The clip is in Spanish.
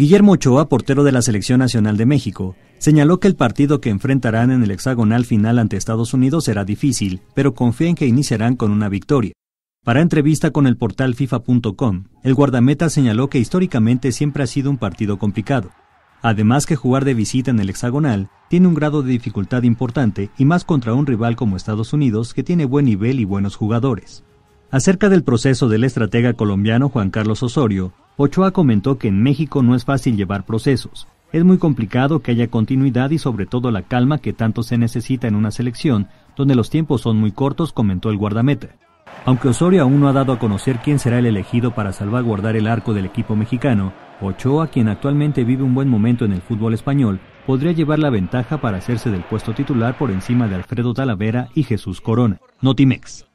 Guillermo Ochoa, portero de la Selección Nacional de México, señaló que el partido que enfrentarán en el hexagonal final ante Estados Unidos será difícil, pero confía en que iniciarán con una victoria. Para entrevista con el portal FIFA.com, el guardameta señaló que históricamente siempre ha sido un partido complicado. Además que jugar de visita en el hexagonal tiene un grado de dificultad importante y más contra un rival como Estados Unidos que tiene buen nivel y buenos jugadores. Acerca del proceso del estratega colombiano Juan Carlos Osorio, Ochoa comentó que en México no es fácil llevar procesos. Es muy complicado que haya continuidad y sobre todo la calma que tanto se necesita en una selección, donde los tiempos son muy cortos, comentó el guardameta. Aunque Osorio aún no ha dado a conocer quién será el elegido para salvaguardar el arco del equipo mexicano, Ochoa, quien actualmente vive un buen momento en el fútbol español, podría llevar la ventaja para hacerse del puesto titular por encima de Alfredo Talavera y Jesús Corona. Notimex.